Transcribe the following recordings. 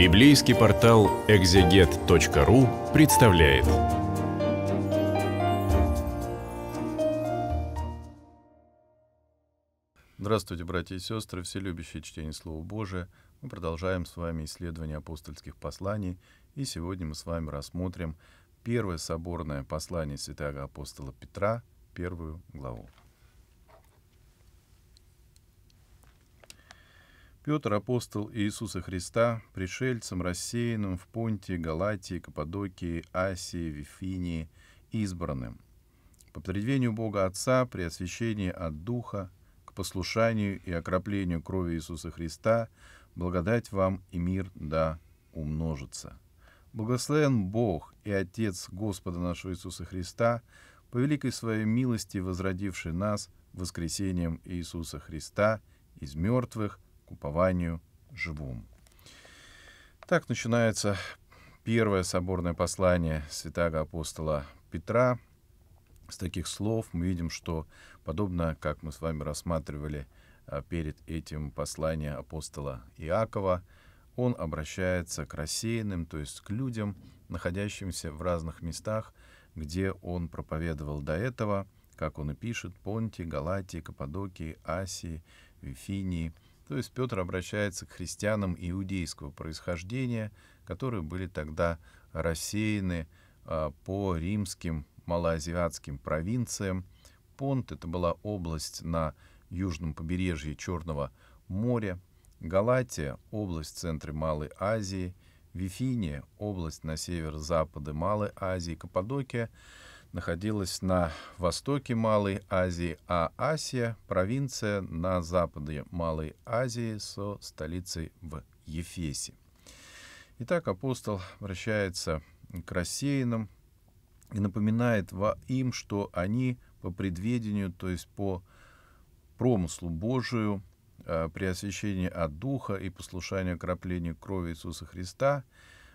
Библейский портал экзегет.ру представляет. Здравствуйте, братья и сестры, все любящие чтение Слова Божия. Мы продолжаем с вами исследование апостольских посланий, и сегодня мы с вами рассмотрим первое соборное послание святого апостола Петра, первую главу. Петр, апостол Иисуса Христа, пришельцем рассеянным в Понтии, Галатии, Каппадокии, Асии, Вифинии, избранным, по предвению Бога Отца, при освящении от Духа, к послушанию и окроплению крови Иисуса Христа, благодать вам и мир да умножится. Благословен Бог и Отец Господа нашего Иисуса Христа, по великой своей милости возродивший нас воскресением Иисуса Христа из мертвых – к упованию живому. Так начинается первое соборное послание святого апостола Петра. С таких слов мы видим, что подобно, как мы с вами рассматривали а, перед этим послание апостола Иакова, он обращается к рассеянным, то есть к людям, находящимся в разных местах, где он проповедовал до этого, как он и пишет, Понти, Галатии, Каппадокии, Асии, Вифинии – то есть Петр обращается к христианам иудейского происхождения, которые были тогда рассеяны а, по римским малоазиатским провинциям. Понт — это была область на южном побережье Черного моря, Галатия — область в центре Малой Азии, Вифиния — область на северо-западе Малой Азии, Каппадокия — находилась на востоке Малой Азии, а Асия — провинция на западе Малой Азии со столицей в Ефесе. Итак, апостол обращается к рассеянным и напоминает им, что они по предведению, то есть по промыслу Божию, э, при освящении от Духа и послушании окроплению крови Иисуса Христа,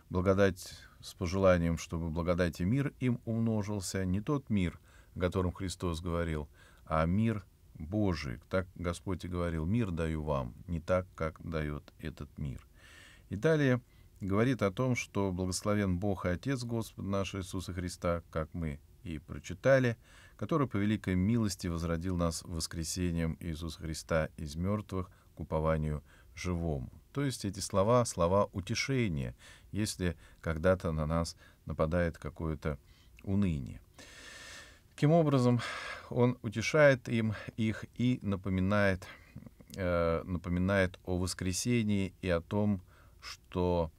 благодать с пожеланием, чтобы благодать и мир им умножился, не тот мир, о котором Христос говорил, а мир Божий. Так Господь и говорил, мир даю вам, не так, как дает этот мир. И далее говорит о том, что благословен Бог и Отец Господа нашего Иисуса Христа, как мы и прочитали, который по великой милости возродил нас воскресением Иисуса Христа из мертвых к упованию живому. То есть эти слова — слова утешения, если когда-то на нас нападает какое-то уныние. Таким образом, он утешает им их и напоминает, э, напоминает о воскресении и о том, что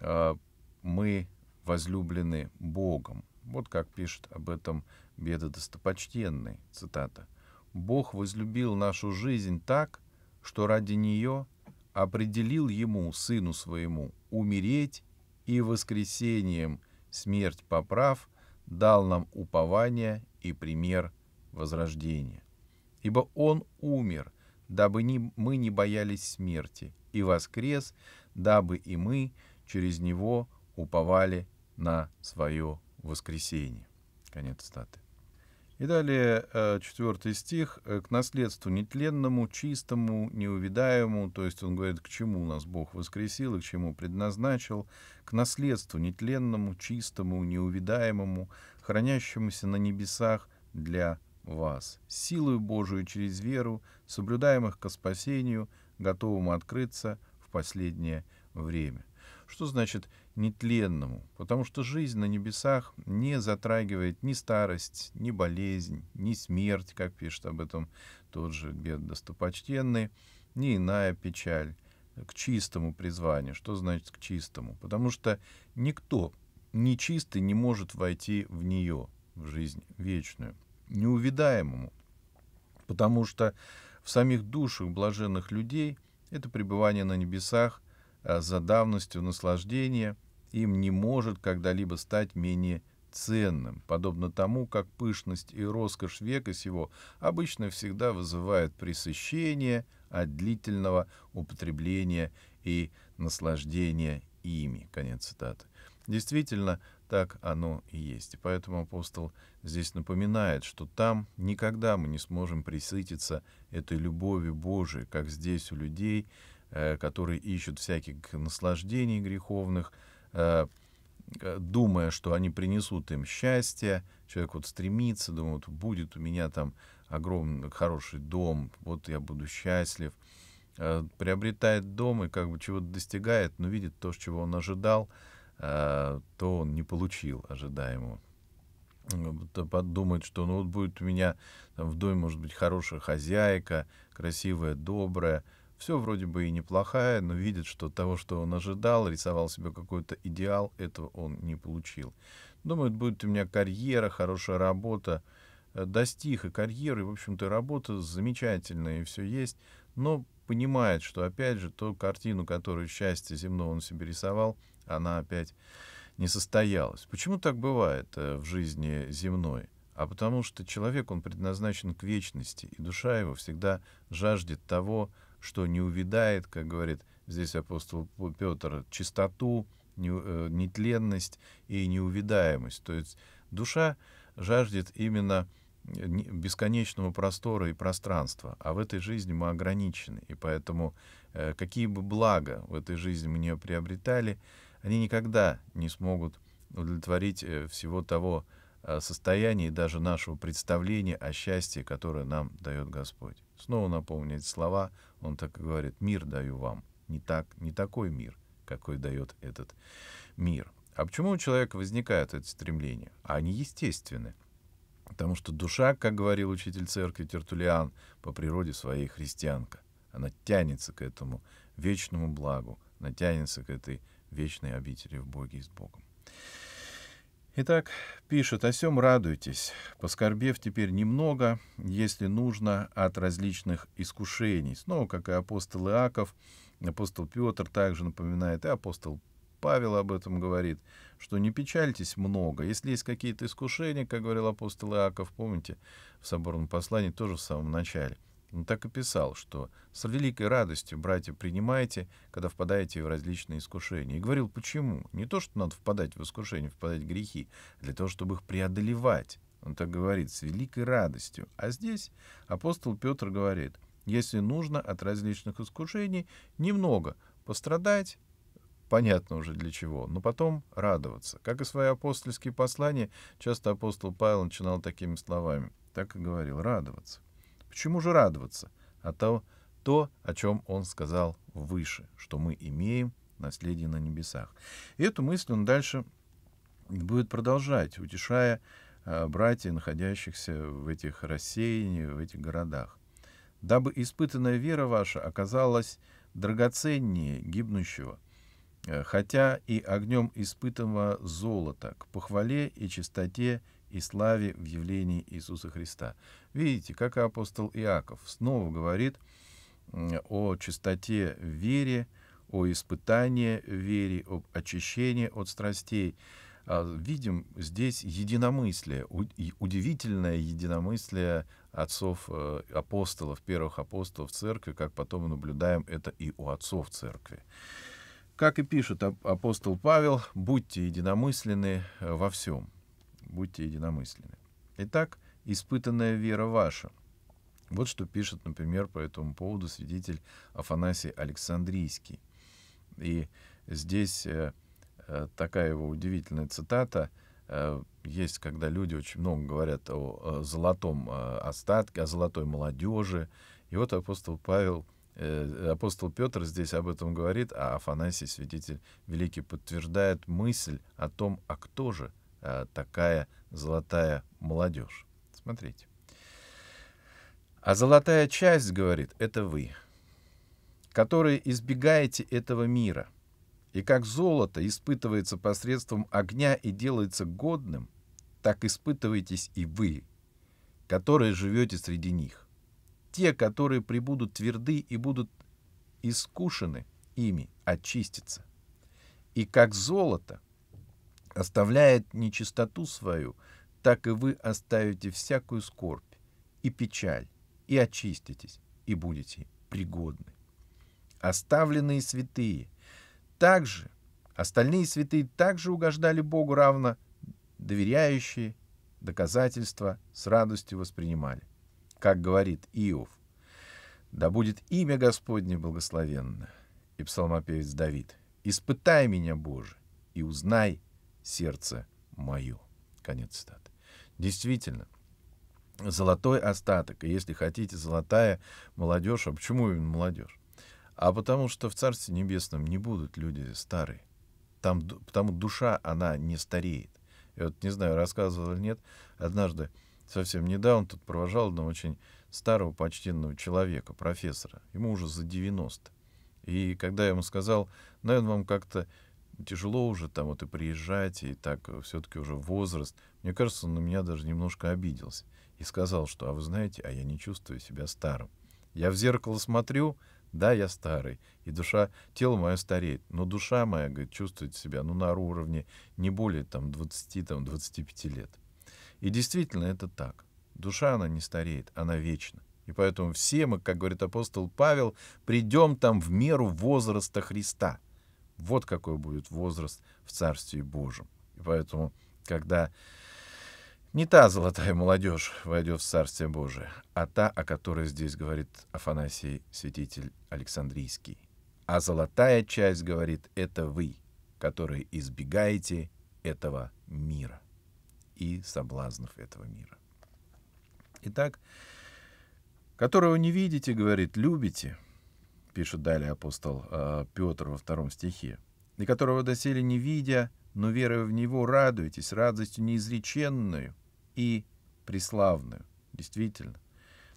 э, мы возлюблены Богом. Вот как пишет об этом Беда Достопочтенный, цитата. «Бог возлюбил нашу жизнь так, что ради нее определил ему, сыну своему, умереть и воскресением смерть поправ, дал нам упование и пример возрождения. Ибо Он умер, дабы не, мы не боялись смерти, и воскрес, дабы и мы через Него уповали на свое воскресение. Конец статы. И далее э, четвертый стих «Э, «к наследству нетленному, чистому, неувидаемому», то есть он говорит, к чему нас Бог воскресил и к чему предназначил, к наследству нетленному, чистому, неувидаемому, хранящемуся на небесах для вас, силою Божию через веру, соблюдаемых ко спасению, готовым открыться в последнее время. Что значит нетленному? Потому что жизнь на небесах не затрагивает ни старость, ни болезнь, ни смерть, как пишет об этом тот же бед достопочтенный, ни иная печаль к чистому призванию. Что значит к чистому? Потому что никто нечистый не может войти в нее, в жизнь вечную, неувидаемому. Потому что в самих душах блаженных людей это пребывание на небесах – Э, за давностью наслаждения им не может когда-либо стать менее ценным, подобно тому, как пышность и роскошь века сего обычно всегда вызывает пресыщение от длительного употребления и наслаждения ими. Конец цитаты. Действительно, так оно и есть. И поэтому апостол здесь напоминает, что там никогда мы не сможем присытиться этой любовью Божией, как здесь у людей, Э, которые ищут всяких наслаждений греховных, э, э, думая, что они принесут им счастье, человек вот стремится, думает, будет у меня там огромный хороший дом, вот я буду счастлив, приобретает дом и как бы чего-то достигает, но видит то, чего он ожидал, то он не получил ожидаемого Подумает, что ну вот будет у меня там в доме, может быть, хорошая хозяйка, красивая, добрая, все вроде бы и неплохая, но видит, что того, что он ожидал, рисовал себе какой-то идеал, этого он не получил. Думает, будет у меня карьера, хорошая работа, э, достиг и карьеры, и, в общем-то, работа замечательная, и все есть, но понимает, что, опять же, ту картину, которую счастье земного он себе рисовал, она опять не состоялась. Почему так бывает э, в жизни земной? А потому что человек, он предназначен к вечности, и душа его всегда жаждет того, что не увидает, как говорит здесь апостол Петр, чистоту, э, нетленность и неувидаемость. То есть душа жаждет именно э, бесконечного простора и пространства, а в этой жизни мы ограничены, и поэтому э, какие бы блага в этой жизни мы не приобретали, они никогда не смогут удовлетворить всего того, Э, состоянии даже нашего представления о счастье, которое нам дает Господь. Снова напомню эти слова, он так и говорит, мир даю вам, не, так, не такой мир, какой дает этот мир. А почему у человека возникают эти стремления? А они естественны. Потому что душа, как говорил учитель церкви Тертулиан, по природе своей христианка. Она тянется к этому вечному благу, она тянется к этой вечной обители в Боге и с Богом. Итак, пишет, о сем радуйтесь, поскорбев теперь немного, если нужно, от различных искушений. Снова, ну, как и апостол Иаков, апостол Петр также напоминает, и апостол Павел об этом говорит, что не печальтесь много. Если есть какие-то искушения, как говорил апостол Иаков, помните, в соборном послании тоже в самом начале – он так и писал, что «С великой радостью, братья, принимаете, когда впадаете в различные искушения». И говорил, почему? Не то, что надо впадать в искушения, впадать в грехи, а для того, чтобы их преодолевать. Он так говорит, с великой радостью. А здесь апостол Петр говорит, если нужно от различных искушений немного пострадать, понятно уже для чего, но потом радоваться. Как и свои апостольские послания, часто апостол Павел начинал такими словами. Так и говорил, радоваться. Почему же радоваться? А то, то, о чем он сказал выше, что мы имеем наследие на небесах. И эту мысль он дальше будет продолжать, утешая э, братья, находящихся в этих рассеяниях, в этих городах. «Дабы испытанная вера ваша оказалась драгоценнее гибнущего, э, хотя и огнем испытанного золота, к похвале и чистоте и славе в явлении Иисуса Христа. Видите, как и апостол Иаков снова говорит о чистоте в вере, о испытании в вере, об очищении от страстей. А, видим здесь единомыслие, удивительное единомыслие отцов э, апостолов, первых апостолов церкви, как потом мы наблюдаем это и у отцов церкви. Как и пишет апостол Павел, будьте единомысленны э, во всем будьте единомысленны. Итак, испытанная вера ваша. Вот что пишет, например, по этому поводу свидетель Афанасий Александрийский. И здесь э, э, такая его удивительная цитата. Э, есть, когда люди очень много говорят о золотом остатке, о золотой молодежи. И вот апостол Павел апостол Петр здесь об этом говорит, а Афанасий, свидетель великий, подтверждает мысль о том, а кто же а, такая золотая молодежь. Смотрите. А золотая часть, говорит, это вы, которые избегаете этого мира. И как золото испытывается посредством огня и делается годным, так испытываетесь и вы, которые живете среди них. Те, которые прибудут тверды и будут искушены ими, очистятся. И как золото — оставляет нечистоту свою, так и вы оставите всякую скорбь и печаль, и очиститесь, и будете пригодны. Оставленные святые также, остальные святые также угождали Богу равно, доверяющие доказательства с радостью воспринимали. Как говорит Иов, «Да будет имя Господне благословенно», и псалмопевец Давид, «Испытай меня, Боже, и узнай сердце мое». Конец цитаты. Действительно, золотой остаток, и если хотите, золотая молодежь. А почему именно молодежь? А потому что в Царстве Небесном не будут люди старые. Там, потому душа, она не стареет. Я вот не знаю, рассказывал или нет, однажды, совсем недавно, тут провожал одного очень старого почтенного человека, профессора. Ему уже за 90. И когда я ему сказал, наверное, вам как-то тяжело уже там вот и приезжать, и так э, все-таки уже возраст. Мне кажется, он на меня даже немножко обиделся и сказал, что, а вы знаете, а я не чувствую себя старым. Я в зеркало смотрю, да, я старый, и душа, тело мое стареет, но душа моя, говорит, чувствует себя, ну, на уровне не более там 20, там 25 лет. И действительно это так. Душа, она не стареет, она вечна. И поэтому все мы, как говорит апостол Павел, придем там в меру возраста Христа — вот какой будет возраст в Царстве Божьем. И поэтому, когда не та золотая молодежь войдет в Царствие Божие, а та, о которой здесь говорит Афанасий, святитель Александрийский. А золотая часть, говорит, это вы, которые избегаете этого мира и соблазнов этого мира. Итак, которого не видите, говорит, любите — пишет далее апостол э, Петр во втором стихе, и которого доселе не видя, но веруя в него, радуйтесь радостью неизреченную и преславную. Действительно,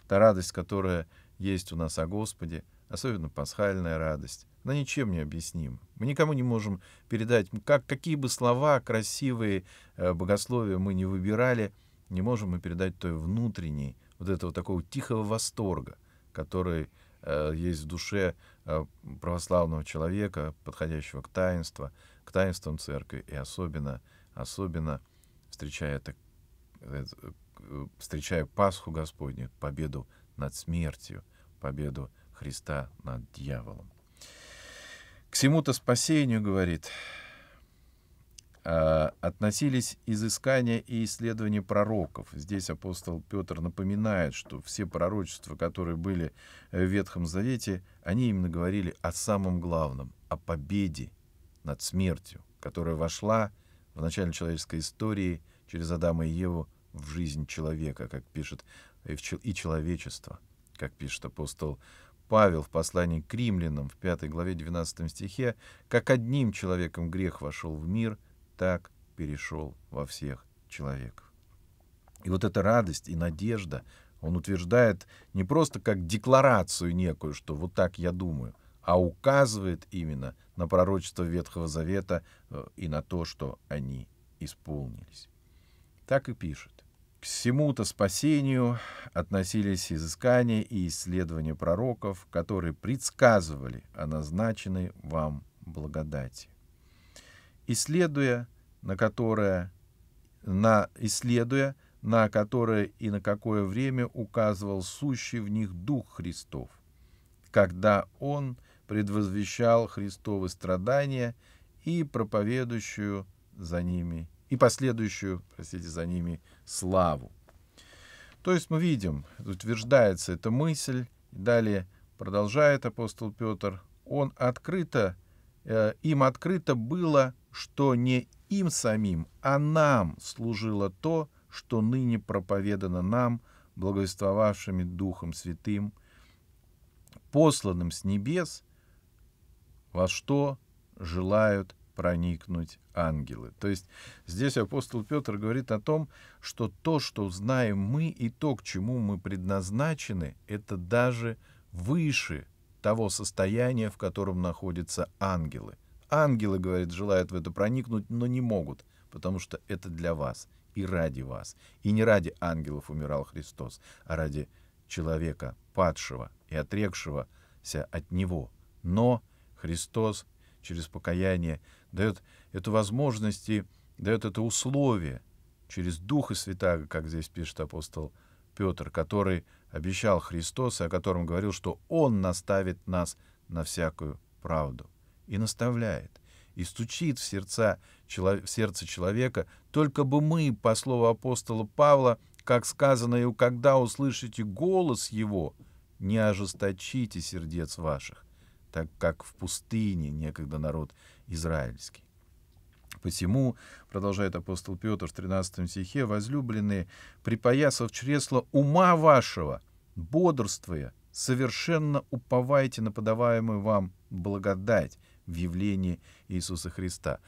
та радость, которая есть у нас о Господе, особенно пасхальная радость, она ничем не объясним Мы никому не можем передать, как, какие бы слова, красивые э, богословия мы не выбирали, не можем мы передать той внутренней, вот этого такого тихого восторга, который Э, есть в душе э, православного человека, подходящего к таинству, к таинствам церкви, и особенно, особенно встречая, это, э, встречая Пасху Господню, победу над смертью, победу Христа над дьяволом. К всему-то спасению, говорит, Э, относились изыскания и исследования пророков. Здесь апостол Петр напоминает, что все пророчества, которые были э, в Ветхом Завете, они именно говорили о самом главном, о победе над смертью, которая вошла в начале человеческой истории через Адама и Еву в жизнь человека, как пишет и человечество, как пишет апостол Павел в послании к римлянам в 5 главе 12 стихе, как одним человеком грех вошел в мир, так перешел во всех человеков. И вот эта радость и надежда он утверждает не просто как декларацию некую, что вот так я думаю, а указывает именно на пророчество Ветхого Завета э, и на то, что они исполнились. Так и пишет. К всему-то спасению относились изыскания и исследования пророков, которые предсказывали о назначенной вам благодати исследуя, на которое, на, исследуя, на которое и на какое время указывал сущий в них Дух Христов, когда Он предвозвещал Христовы страдания и проповедующую за ними, и последующую, простите, за ними славу. То есть мы видим, утверждается эта мысль, далее продолжает апостол Петр, он открыто Э, им открыто было, что не им самим, а нам служило то, что ныне проповедано нам, благовествовавшими Духом Святым, посланным с небес, во что желают проникнуть ангелы. То есть здесь апостол Петр говорит о том, что то, что знаем мы и то, к чему мы предназначены, это даже выше – того состояния, в котором находятся ангелы. Ангелы, говорит, желают в это проникнуть, но не могут, потому что это для вас и ради вас. И не ради ангелов умирал Христос, а ради человека, падшего и отрекшегося от Него. Но Христос через покаяние дает эту возможность и дает это условие через Духа Святаго, как здесь пишет апостол Петр, который обещал Христос и о котором говорил, что Он наставит нас на всякую правду. И наставляет, и стучит в, сердца, в сердце человека, только бы мы, по слову апостола Павла, как сказано, и когда услышите голос Его, не ожесточите сердец ваших, так как в пустыне некогда народ израильский. Посему, продолжает апостол Петр в 13 стихе, возлюбленные, припоясав чресло ума вашего, бодрствуя, совершенно уповайте на подаваемую вам благодать в явлении Иисуса Христа.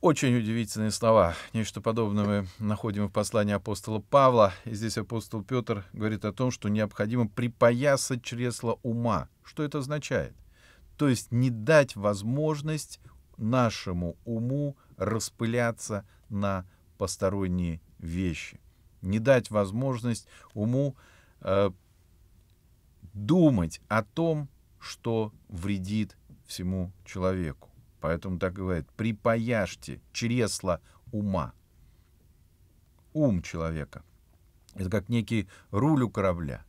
Очень удивительные слова. Нечто подобное мы находим в послании апостола Павла. И здесь апостол Петр говорит о том, что необходимо припоясать чресло ума. Что это означает? То есть не дать возможность нашему уму распыляться на посторонние вещи, не дать возможность уму э, думать о том, что вредит всему человеку. Поэтому так говорит, припаяшьте чресло ума. Ум человека. Это как некий руль у корабля.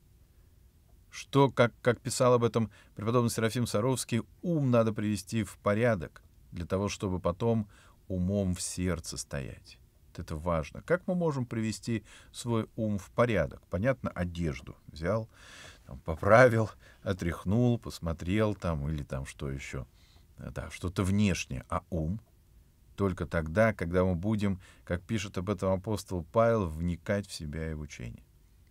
Что, как, как писал об этом преподобный Серафим Саровский, ум надо привести в порядок для того, чтобы потом умом в сердце стоять. Это важно. Как мы можем привести свой ум в порядок? Понятно, одежду взял, там, поправил, отряхнул, посмотрел там или там что еще. Э, да, что-то внешнее. А ум? Только тогда, когда мы будем, как пишет об этом апостол Павел, вникать в себя и в учение.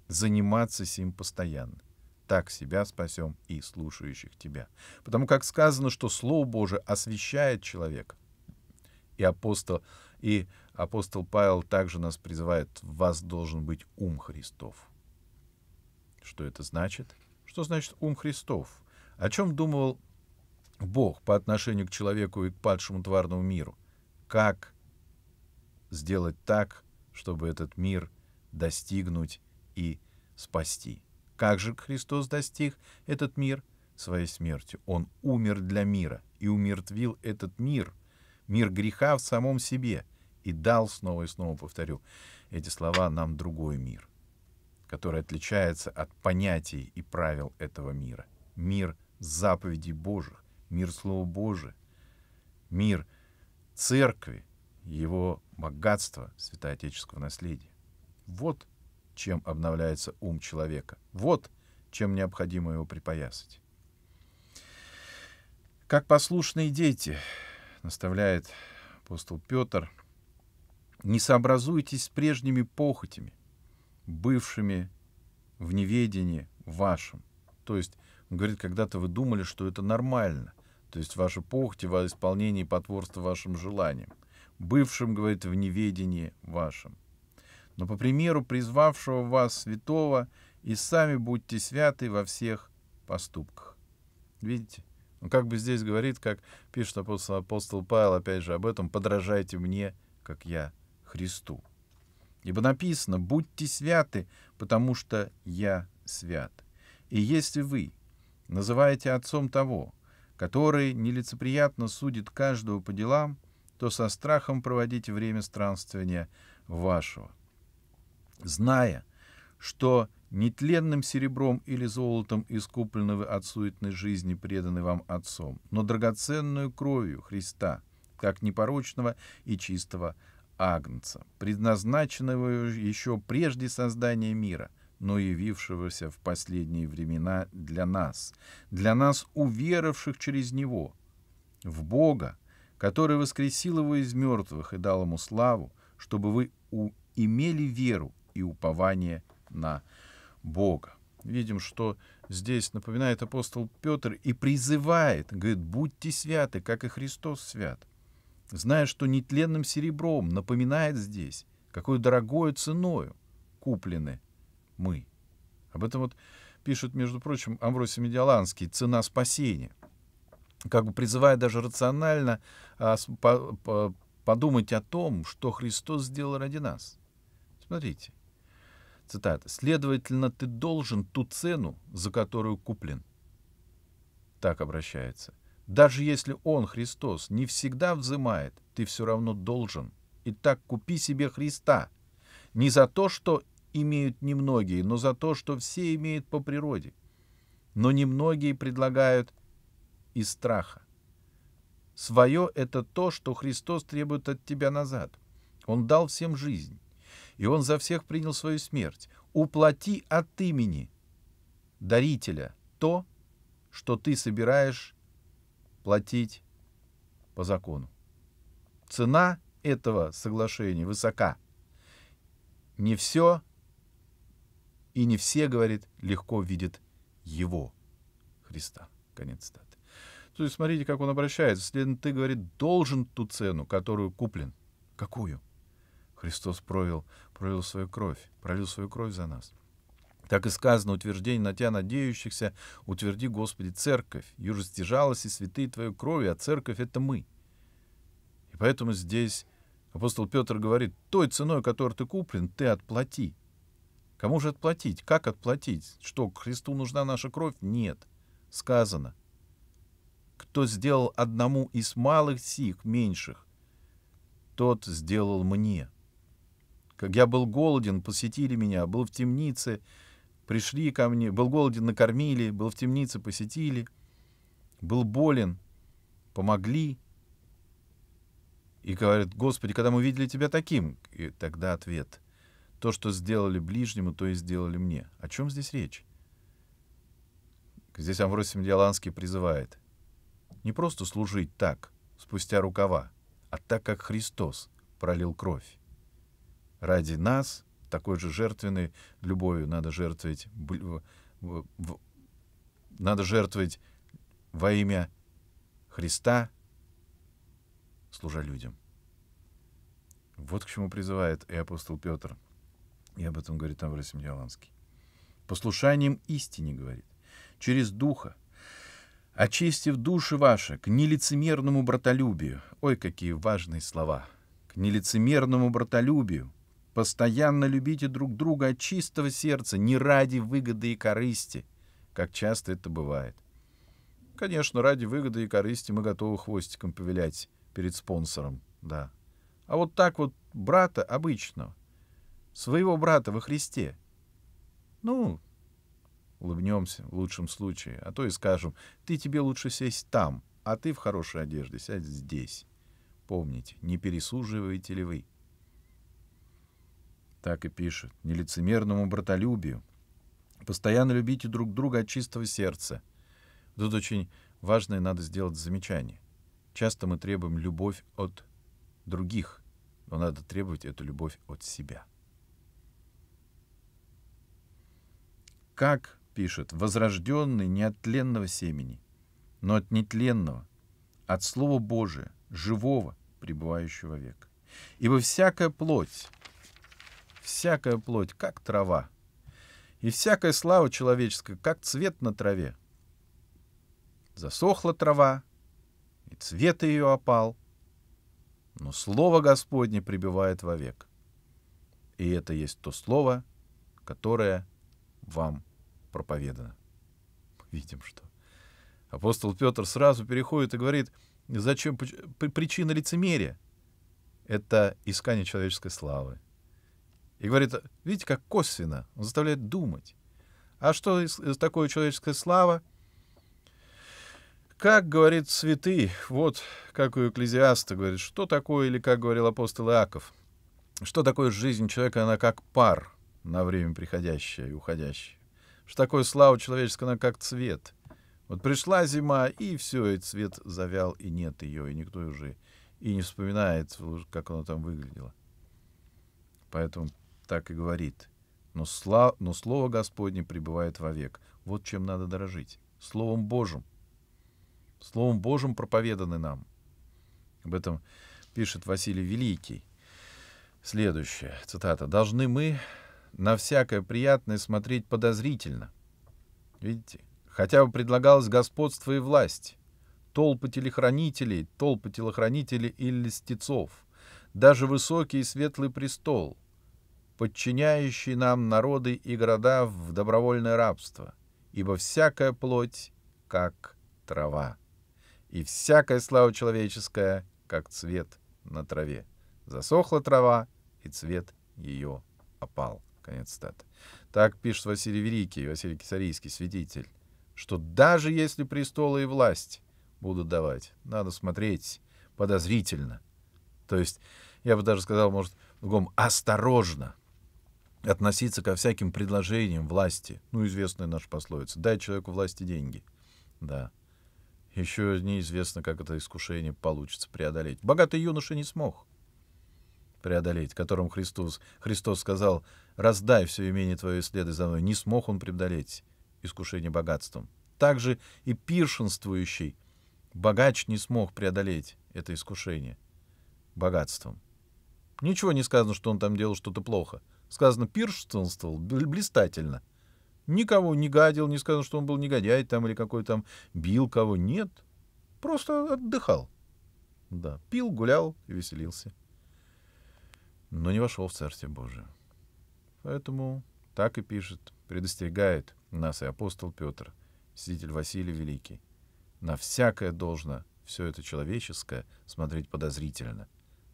Заниматься с ним постоянно так себя спасем и слушающих тебя. Потому как сказано, что Слово Божие освещает человека. И апостол, и апостол Павел также нас призывает, в вас должен быть ум Христов. Что это значит? Что значит ум Христов? О чем думал Бог по отношению к человеку и к падшему тварному миру? Как сделать так, чтобы этот мир достигнуть и спасти? Как же Христос достиг этот мир? Своей смертью. Он умер для мира и умертвил этот мир, мир греха в самом себе, и дал, снова и снова повторю, эти слова нам другой мир, который отличается от понятий и правил этого мира. Мир заповедей Божьих, мир Слова Божия, мир церкви, его богатство святоотеческого наследия. Вот чем обновляется ум человека. Вот чем необходимо его припоясать. Как послушные дети, наставляет апостол Петр, не сообразуйтесь с прежними похотями, бывшими в неведении вашим. То есть, он говорит, когда-то вы думали, что это нормально. То есть, ваши похоти во исполнении потворства вашим желаниям. Бывшим, говорит, в неведении вашим но по примеру призвавшего вас святого, и сами будьте святы во всех поступках. Видите? Он ну, как бы здесь говорит, как пишет апостол, апостол Павел, опять же, об этом, подражайте мне, как я Христу. Ибо написано, будьте святы, потому что я свят. И если вы называете отцом того, который нелицеприятно судит каждого по делам, то со страхом проводите время странствования вашего – зная, что нетленным серебром или золотом искуплены вы от суетной жизни, преданы вам Отцом, но драгоценную кровью Христа, как непорочного и чистого Агнца, предназначенного еще прежде создания мира, но явившегося в последние времена для нас, для нас, уверовавших через Него, в Бога, который воскресил Его из мертвых и дал Ему славу, чтобы вы имели веру и упование на Бога. Видим, что здесь напоминает апостол Петр и призывает, говорит, будьте святы, как и Христос свят. Зная, что нетленным серебром напоминает здесь, какой дорогою ценою куплены мы. Об этом вот пишет, между прочим, Амвросий Медиаланский «Цена спасения», как бы призывая даже рационально а, подумать о том, что Христос сделал ради нас. Смотрите, Цитата. «Следовательно, ты должен ту цену, за которую куплен». Так обращается. «Даже если он, Христос, не всегда взымает, ты все равно должен. Итак, купи себе Христа. Не за то, что имеют немногие, но за то, что все имеют по природе. Но немногие предлагают из страха. Свое — это то, что Христос требует от тебя назад. Он дал всем жизнь и он за всех принял свою смерть. Уплати от имени дарителя то, что ты собираешь платить по закону. Цена этого соглашения высока. Не все и не все, говорит, легко видят его, Христа. Конец цитаты. То есть смотрите, как он обращается. Следом ты, говорит, должен ту цену, которую куплен. Какую? Христос провел, провел свою кровь, пролил свою кровь за нас. Так и сказано утверждение на тебя надеющихся, утверди, Господи, церковь, юже стяжалась и святые твою крови, а церковь — это мы. И поэтому здесь апостол Петр говорит, той ценой, которой ты куплен, ты отплати. Кому же отплатить? Как отплатить? Что, к Христу нужна наша кровь? Нет. Сказано. Кто сделал одному из малых сих, меньших, тот сделал мне. Как я был голоден, посетили меня, был в темнице, пришли ко мне, был голоден, накормили, был в темнице, посетили, был болен, помогли. И говорят, Господи, когда мы видели Тебя таким? И тогда ответ. То, что сделали ближнему, то и сделали мне. О чем здесь речь? Здесь Амвросий диаланский призывает не просто служить так, спустя рукава, а так, как Христос пролил кровь ради нас, такой же жертвенной любовью надо жертвовать, надо жертвовать во имя Христа, служа людям. Вот к чему призывает и апостол Петр. И об этом говорит Авросим Яланский. Послушанием истине, говорит, через Духа, очистив души ваши к нелицемерному братолюбию. Ой, какие важные слова! К нелицемерному братолюбию, Постоянно любите друг друга от чистого сердца, не ради выгоды и корысти, как часто это бывает. Конечно, ради выгоды и корысти мы готовы хвостиком повилять перед спонсором, да. А вот так вот брата обычного, своего брата во Христе. Ну, улыбнемся в лучшем случае, а то и скажем, ты тебе лучше сесть там, а ты в хорошей одежде сядь здесь. Помните, не пересуживаете ли вы так и пишет, нелицемерному братолюбию. Постоянно любите друг друга от чистого сердца. Тут очень важное надо сделать замечание. Часто мы требуем любовь от других, но надо требовать эту любовь от себя. Как, пишет, возрожденный не от тленного семени, но от нетленного, от Слова Божия, живого, пребывающего век. Ибо всякая плоть всякая плоть, как трава, и всякая слава человеческая, как цвет на траве. Засохла трава, и цвет ее опал, но слово Господне пребывает вовек. И это есть то слово, которое вам проповедано. Видим, что. Апостол Петр сразу переходит и говорит, зачем причина лицемерия? Это искание человеческой славы, и говорит, видите, как косвенно, он заставляет думать. А что такое человеческая слава? Как говорит цветы, вот как у экклезиаста говорит, что такое, или как говорил апостол Иаков, что такое жизнь человека, она как пар на время приходящая и уходящая. Что такое слава человеческая, она как цвет. Вот пришла зима, и все, и цвет завял, и нет ее, и никто уже и не вспоминает, как она там выглядела. Поэтому так и говорит. Но, слав... но Слово Господне пребывает вовек. Вот чем надо дорожить. Словом Божьим. Словом Божьим проповеданы нам. Об этом пишет Василий Великий. Следующее, цитата. «Должны мы на всякое приятное смотреть подозрительно». Видите? Хотя бы предлагалось господство и власть. Толпы телехранителей, толпы телохранителей и льстецов. Даже высокий и светлый престол подчиняющий нам народы и города в добровольное рабство, ибо всякая плоть, как трава, и всякая слава человеческая, как цвет на траве. Засохла трава, и цвет ее опал. Конец цитаты. Так пишет Василий Великий, Василий Кисарийский, свидетель, что даже если престолы и власть будут давать, надо смотреть подозрительно. То есть, я бы даже сказал, может, другом, осторожно, относиться ко всяким предложениям власти. Ну, известная наша пословица. Дай человеку власти деньги. Да. Еще неизвестно, как это искушение получится преодолеть. Богатый юноша не смог преодолеть, которому Христос, Христос сказал, «Раздай все имение твое и следуй за мной». Не смог он преодолеть искушение богатством. Также и пиршенствующий богач не смог преодолеть это искушение богатством. Ничего не сказано, что он там делал что-то плохо — сказано, пиршествовал блистательно. Никого не гадил, не сказано, что он был негодяй там или какой там, бил кого. Нет, просто отдыхал. Да, пил, гулял и веселился. Но не вошел в Царствие Божие. Поэтому так и пишет, предостерегает нас и апостол Петр, свидетель Василий Великий. На всякое должно все это человеческое смотреть подозрительно,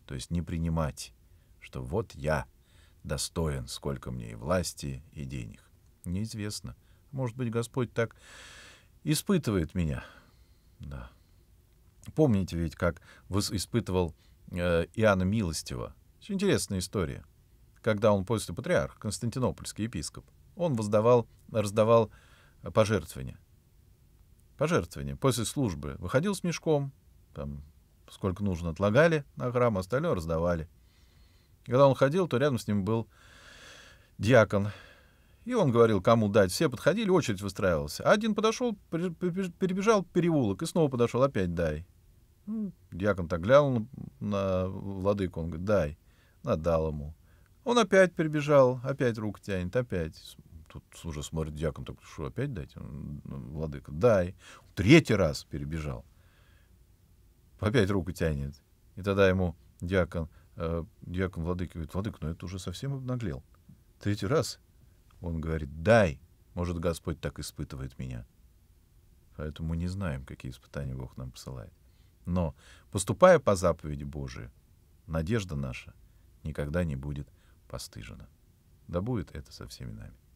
то есть не принимать, что вот я — достоин, сколько мне и власти, и денег. Неизвестно. Может быть, Господь так испытывает меня. Да. Помните ведь, как испытывал э, Иоанна Милостива. Очень интересная история. Когда он после патриарх, константинопольский епископ, он воздавал, раздавал пожертвования. Пожертвования после службы. Выходил с мешком, там сколько нужно отлагали на храм, остальное раздавали. Когда он ходил, то рядом с ним был диакон. И он говорил, кому дать. Все подходили, очередь выстраивалась. Один подошел, перебежал переулок и снова подошел, опять дай. Ну, диакон так глянул на владыку, он говорит, дай. Надал ему. Он опять перебежал, опять руку тянет, опять. Тут уже смотрит диакон, так что опять дать? Ну, владыка, дай. Третий раз перебежал. Опять руку тянет. И тогда ему диакон, э, диакон владыки говорит, Владык, ну это уже совсем обнаглел. Третий раз он говорит, дай, может, Господь так испытывает меня. Поэтому мы не знаем, какие испытания Бог нам посылает. Но, поступая по заповеди Божией, надежда наша никогда не будет постыжена. Да будет это со всеми нами.